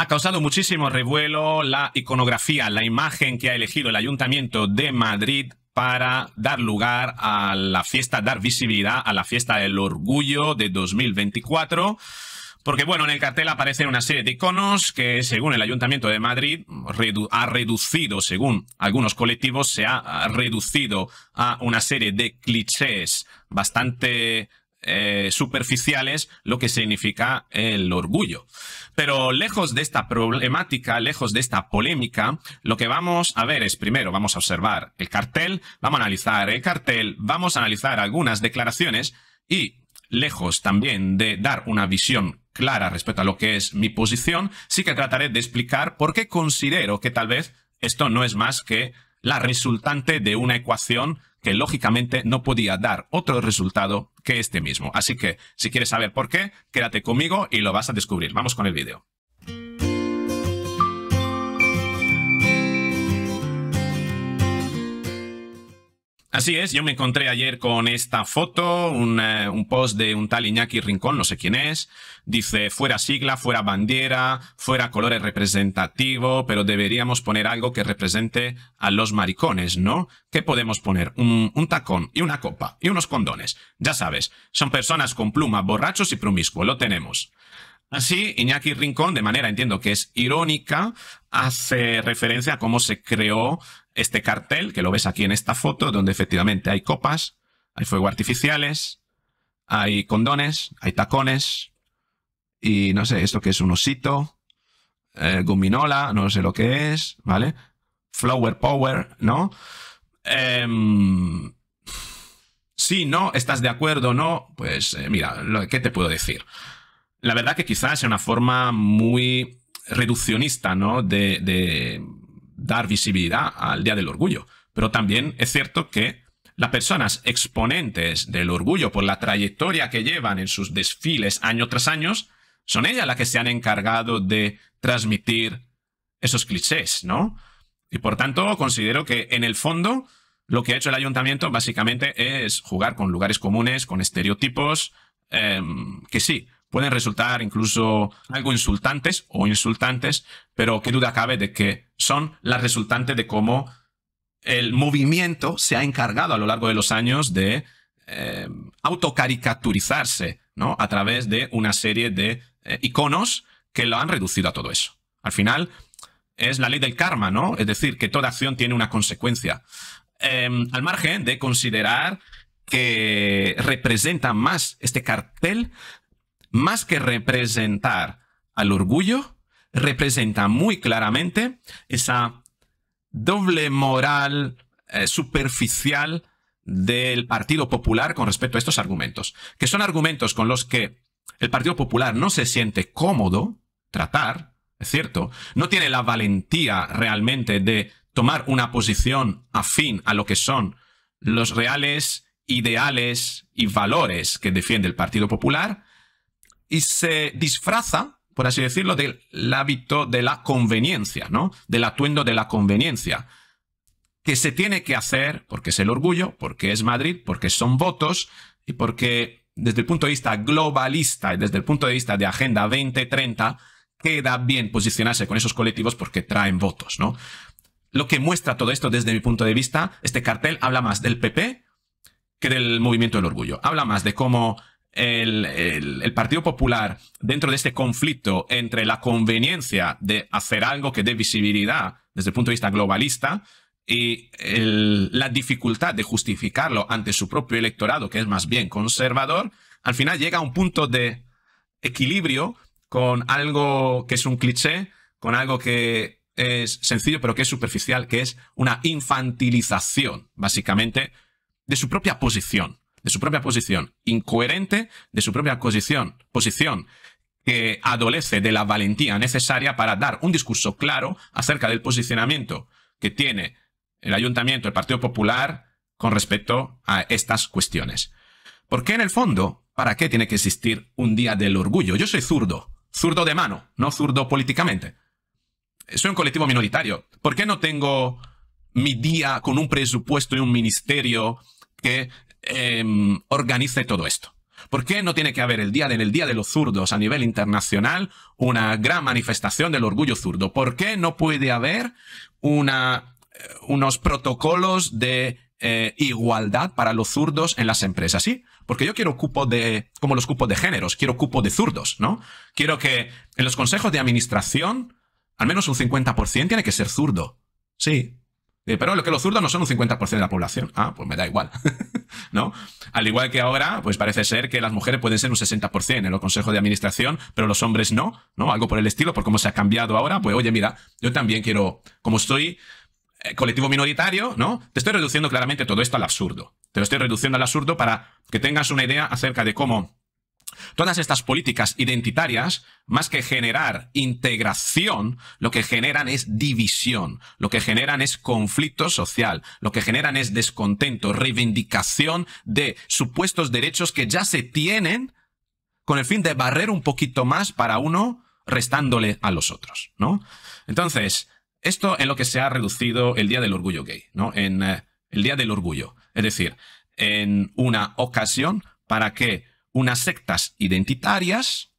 Ha causado muchísimo revuelo la iconografía, la imagen que ha elegido el Ayuntamiento de Madrid para dar lugar a la fiesta, dar visibilidad a la fiesta del orgullo de 2024. Porque bueno, en el cartel aparecen una serie de iconos que según el Ayuntamiento de Madrid ha reducido, según algunos colectivos, se ha reducido a una serie de clichés bastante eh, superficiales lo que significa el orgullo. Pero lejos de esta problemática, lejos de esta polémica, lo que vamos a ver es primero vamos a observar el cartel, vamos a analizar el cartel, vamos a analizar algunas declaraciones y lejos también de dar una visión clara respecto a lo que es mi posición, sí que trataré de explicar por qué considero que tal vez esto no es más que la resultante de una ecuación que lógicamente no podía dar otro resultado que este mismo. Así que si quieres saber por qué, quédate conmigo y lo vas a descubrir. Vamos con el vídeo. Así es, yo me encontré ayer con esta foto, un, post de un tal Iñaki Rincón, no sé quién es, dice fuera sigla, fuera bandera, fuera colores representativo, pero deberíamos poner algo que represente a los maricones, ¿no? ¿Qué podemos poner? Un, un tacón y una copa y unos condones. Ya sabes, son personas con pluma, borrachos y promiscuo, lo tenemos. Así, Iñaki Rincón, de manera, entiendo que es irónica, hace referencia a cómo se creó este cartel, que lo ves aquí en esta foto, donde efectivamente hay copas, hay fuego artificiales, hay condones, hay tacones, y no sé, esto que es un osito, eh, guminola, no sé lo que es, ¿vale? Flower Power, ¿no? Si em, sí, no, estás de acuerdo, no, pues eh, mira, ¿qué te puedo decir? la verdad que quizás es una forma muy reduccionista, ¿no? De, dar visibilidad al Día del Orgullo. Pero también es cierto que las personas exponentes del orgullo por la trayectoria que llevan en sus desfiles año tras año, son ellas las que se han encargado de transmitir esos clichés, ¿no? Y por tanto, considero que en el fondo lo que ha hecho el ayuntamiento básicamente es jugar con lugares comunes, con estereotipos, em, que sí, pueden resultar incluso algo insultantes o insultantes, pero qué duda cabe de que son las resultantes de cómo el movimiento se ha encargado a lo largo de los años de eh, autocaricaturizarse ¿no? a través de una serie de eh, iconos que lo han reducido a todo eso. Al final es la ley del karma, ¿no? Es decir, que toda acción tiene una consecuencia. Em, al margen de considerar que representa más este cartel más que representar al orgullo, representa muy claramente esa doble moral eh, superficial del Partido Popular con respecto a estos argumentos, que son argumentos con los que el Partido Popular no se siente cómodo tratar, es cierto, no tiene la valentía realmente de tomar una posición afín a lo que son los reales ideales y valores que defiende el Partido Popular, y se disfraza, por así decirlo, del hábito de la conveniencia, ¿no? Del atuendo de la conveniencia. Que se tiene que hacer porque es el orgullo, porque es Madrid, porque son votos y porque desde el punto de vista globalista y desde el punto de vista de Agenda 2030 queda bien posicionarse con esos colectivos porque traen votos, ¿no? Lo que muestra todo esto desde mi punto de vista, este cartel habla más del PP que del movimiento del orgullo. Habla más de cómo el, Partido Popular dentro de este conflicto entre la conveniencia de hacer algo que dé visibilidad desde el punto de vista globalista y la dificultad de justificarlo ante su propio electorado, que es más bien conservador, al final llega a un punto de equilibrio con algo que es un cliché, con algo que es sencillo pero que es superficial, que es una infantilización, básicamente, de su propia posición de su propia posición, incoherente de su propia posición, posición que adolece de la valentía necesaria para dar un discurso claro acerca del posicionamiento que tiene el ayuntamiento, el Partido Popular, con respecto a estas cuestiones. ¿por qué en el fondo, ¿para qué tiene que existir un día del orgullo? Yo soy zurdo, zurdo de mano, no zurdo políticamente. Soy un colectivo minoritario. ¿Por qué no tengo mi día con un presupuesto y un ministerio que Em, organice todo esto. ¿Por qué no tiene que haber el día, en el Día de los Zurdos a nivel internacional una gran manifestación del orgullo zurdo? ¿Por qué no puede haber eh, unos protocolos de eh, igualdad para los zurdos en las empresas? Sí, porque yo quiero cupo de, como los cupos de géneros, quiero cupo de zurdos, ¿no? Quiero que en los consejos de administración al menos un 50% tiene que ser zurdo. Sí, eh, pero lo que los zurdos no son un 50% de la población. Ah, pues me da igual. ¿no? Al igual que ahora, pues parece ser que las mujeres pueden ser un 60% en los consejos de administración, pero los hombres no, ¿no? Algo por el estilo, por cómo se ha cambiado ahora, pues oye, mira, yo también quiero, como estoy eh, colectivo minoritario, ¿no? Te estoy reduciendo claramente todo esto al absurdo. Te lo estoy reduciendo al absurdo para que tengas una idea acerca de cómo Todas estas políticas identitarias, más que generar integración, lo que generan es división, lo que generan es conflicto social, lo que generan es descontento, reivindicación de supuestos derechos que ya se tienen con el fin de barrer un poquito más para uno restándole a los otros, ¿no? Entonces, esto en lo que se ha reducido el Día del Orgullo Gay, ¿no? En eh, el Día del Orgullo, es decir, en una ocasión para que unas sectas identitarias.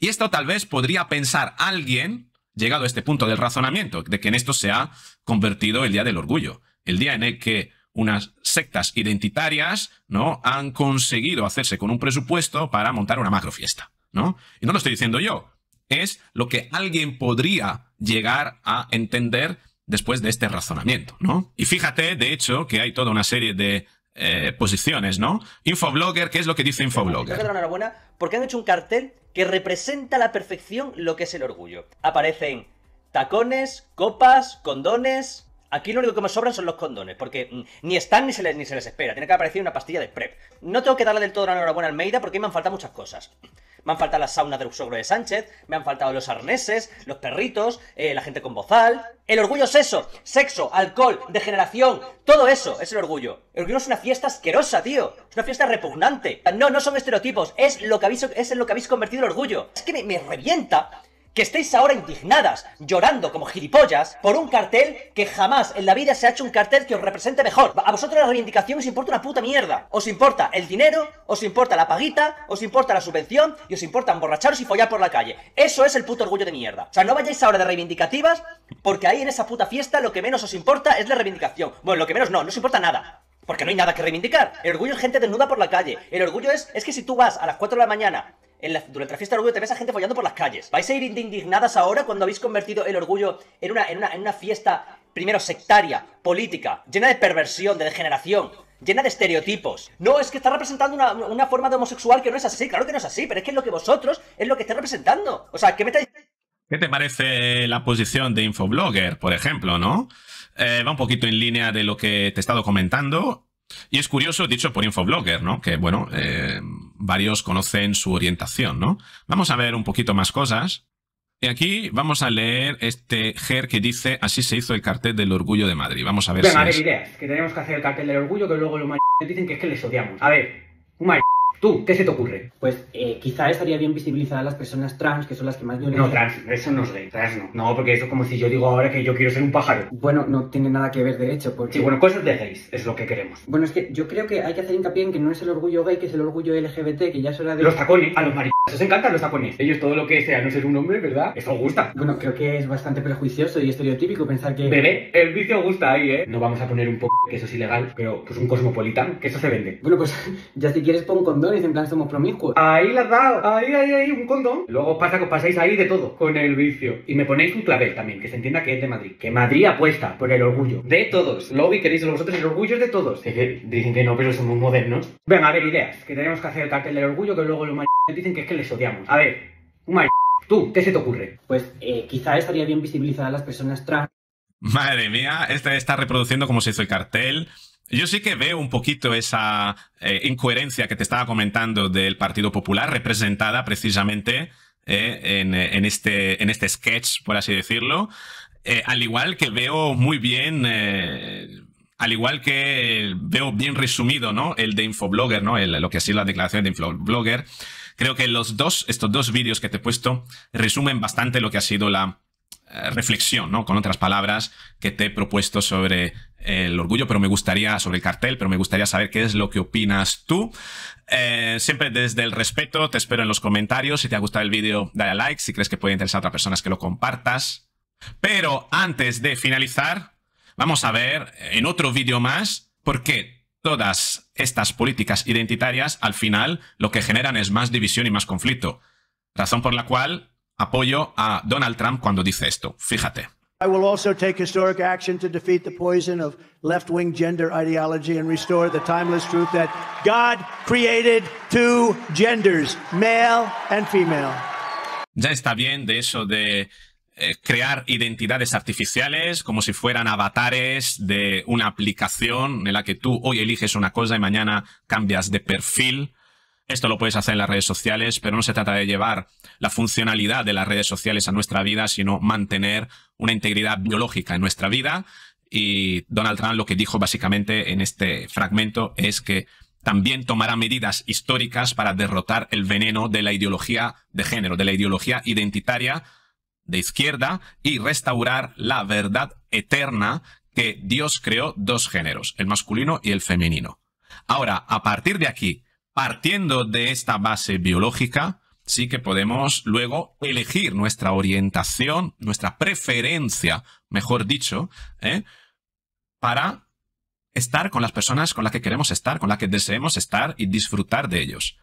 Y esto tal vez podría pensar alguien, llegado a este punto del razonamiento, de que en esto se ha convertido el Día del Orgullo, el día en el que unas sectas identitarias ¿no? han conseguido hacerse con un presupuesto para montar una macrofiesta. ¿no? Y no lo estoy diciendo yo, es lo que alguien podría llegar a entender después de este razonamiento, ¿no? Y fíjate, de hecho, que hay toda una serie de eh, posiciones, ¿no? Infoblogger, ¿qué es lo que dice Infoblogger? porque han hecho un cartel que representa a la perfección lo que es el orgullo. Aparecen tacones, copas, condones. Aquí lo único que me sobran son los condones, porque mm, ni están ni se, les, ni se les espera. Tiene que aparecer una pastilla de PrEP. No tengo que darle del todo la enhorabuena a Almeida porque me han faltado muchas cosas me han faltado las saunas de sogro de Sánchez, me han faltado los arneses, los perritos, eh, la gente con bozal. El orgullo es eso, sexo, alcohol, degeneración, todo eso es el orgullo. El orgullo es una fiesta asquerosa, tío. Es una fiesta repugnante. No, no son estereotipos, es lo que habéis, es en lo que habéis convertido el orgullo. Es que me, me revienta que estéis ahora indignadas, llorando como gilipollas, por un cartel que jamás en la vida se ha hecho un cartel que os represente mejor. A vosotros la reivindicación os importa una puta mierda. Os importa el dinero, os importa la paguita, os importa la subvención y os importa emborracharos y follar por la calle. Eso es el puto orgullo de mierda. O sea, no vayáis ahora de reivindicativas porque ahí en esa puta fiesta lo que menos os importa es la reivindicación. Bueno, lo que menos no, no os importa nada. Porque no hay nada que reivindicar. El orgullo es gente desnuda por la calle. El orgullo es, es que si tú vas a las 4 de la mañana durante la fiesta del orgullo te ves a gente follando por las calles. ¿Vais a ir indignadas ahora cuando habéis convertido el orgullo en una, en una, en una fiesta, primero, sectaria, política, llena de perversión, de degeneración? llena de estereotipos. No, es que está representando una, una, forma de homosexual que no es así, claro que no es así, pero es que es lo que vosotros es lo que estáis representando. O sea, ¿qué me ¿Qué te parece la posición de Infoblogger, por ejemplo, no? Eh, va un poquito en línea de lo que te he estado comentando. Y es curioso, dicho por Infoblogger, ¿no? Que, bueno, eh, varios conocen su orientación, ¿no? Vamos a ver un poquito más cosas. Y aquí vamos a leer este GER que dice así se hizo el cartel del orgullo de Madrid. Vamos a ver a ideas. Que tenemos que hacer el cartel del orgullo que luego los dicen que es que les odiamos. A ver, un ¿Tú qué se te ocurre? Pues eh, quizá estaría bien visibilizar a las personas trans, que son las que más No, trans, eso no es gay, trans no. No, porque eso es como si yo digo ahora que yo quiero ser un pájaro. Bueno, no tiene nada que ver de hecho, porque. Sí, bueno, cosas de gays es lo que queremos. Bueno, es que yo creo que hay que hacer hincapié en que no es el orgullo gay, que es el orgullo LGBT, que ya es hora de. Los tacones, a los maricones. Os encantan los tacones. Ellos todo lo que sea no ser un hombre, ¿verdad? Eso gusta. Bueno, creo que es bastante prejuicioso y estereotípico pensar que. Bebé, el vicio gusta ahí, ¿eh? No vamos a poner un poco que eso es ilegal, pero pues un cosmopolitan, que eso se vende. Bueno, pues ya si quieres pon condón y en plan somos promiscuos. Ahí las dado, ahí, ahí, ahí, un condón. Luego pasa que os pasáis ahí de todo, con el vicio. Y me ponéis un clavel también, que se entienda que es de Madrid. Que Madrid apuesta por el orgullo. De todos. Lobby, queréis de vosotros, el orgullo es de todos. que dicen que no, pero somos modernos. Venga, a ver, ideas. Que tenemos que hacer el cartel del orgullo, que luego los malditos dicen que es que les odiamos. A ver, un ¿Tú qué se te ocurre? Pues eh, quizá estaría bien visibilizar a las personas trans. Madre mía, esta está reproduciendo como se hizo el cartel. Yo sí que veo un poquito esa eh, incoherencia que te estaba comentando del Partido Popular, representada precisamente eh, eh, en, este, en este sketch, por así decirlo. al igual que veo muy bien, al igual que veo bien resumido, ¿no? El de Infoblogger, ¿no? lo que ha sido la declaración de Infoblogger. Creo que los dos, estos dos vídeos que te he puesto, resumen bastante lo que ha sido la reflexión, ¿no? Con otras palabras que te he propuesto sobre el orgullo, pero me gustaría, sobre el cartel, pero me gustaría saber qué es lo que opinas tú. Eh, siempre desde el respeto, te espero en los comentarios. Si te ha gustado el vídeo, dale a like. Si crees que puede interesar a otras personas, que lo compartas. Pero antes de finalizar, vamos a ver en otro vídeo más por qué todas estas políticas identitarias al final lo que generan es más división y más conflicto. Razón por la cual apoyo a Donald Trump cuando dice esto. Fíjate. I will also take historic action to defeat the poison of left wing gender ideology and restore the timeless truth that God created two genders, male and female. Ya está bien de eso de eh, crear identidades artificiales como si fueran avatares de una aplicación en la que tú hoy eliges una cosa y mañana cambias de perfil esto lo puedes hacer en las redes sociales, pero no se trata de llevar la funcionalidad de las redes sociales a nuestra vida, sino mantener una integridad biológica en nuestra vida. Y Donald Trump lo que dijo básicamente en este fragmento es que también tomará medidas históricas para derrotar el veneno de la ideología de género, de la ideología identitaria de izquierda y restaurar la verdad eterna que Dios creó dos géneros, el masculino y el femenino. Ahora, a partir de aquí, partiendo de esta base biológica, sí que podemos luego elegir nuestra orientación, nuestra preferencia, mejor dicho, ¿eh? para estar con las personas con las que queremos estar, con las que deseemos estar y disfrutar de ellos.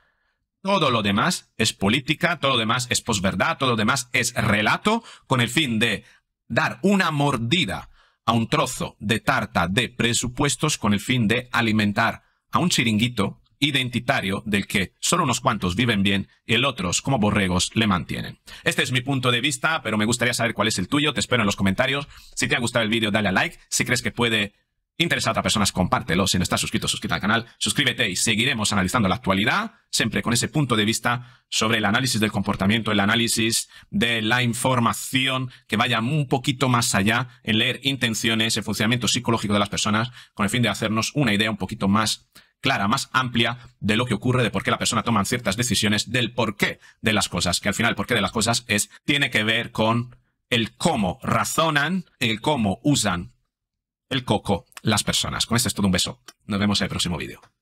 Todo lo demás es política, todo lo demás es posverdad, todo lo demás es relato con el fin de dar una mordida a un trozo de tarta de presupuestos con el fin de alimentar a un chiringuito identitario del que solo unos cuantos viven bien y el otros, como borregos, le mantienen. Este es mi punto de vista, pero me gustaría saber cuál es el tuyo. Te espero en los comentarios. Si te ha gustado el vídeo, dale a like. Si crees que puede interesar a otras personas, compártelo. Si no estás suscrito, suscríbete al canal, suscríbete y seguiremos analizando la actualidad, siempre con ese punto de vista sobre el análisis del comportamiento, el análisis de la información, que vaya un poquito más allá en leer intenciones, el funcionamiento psicológico de las personas, con el fin de hacernos una idea un poquito más clara, más amplia de lo que ocurre, de por qué la persona toma ciertas decisiones, del porqué de las cosas, que al final el qué de las cosas es, tiene que ver con el cómo razonan, el cómo usan el coco las personas. Con esto es todo un beso. Nos vemos en el próximo vídeo.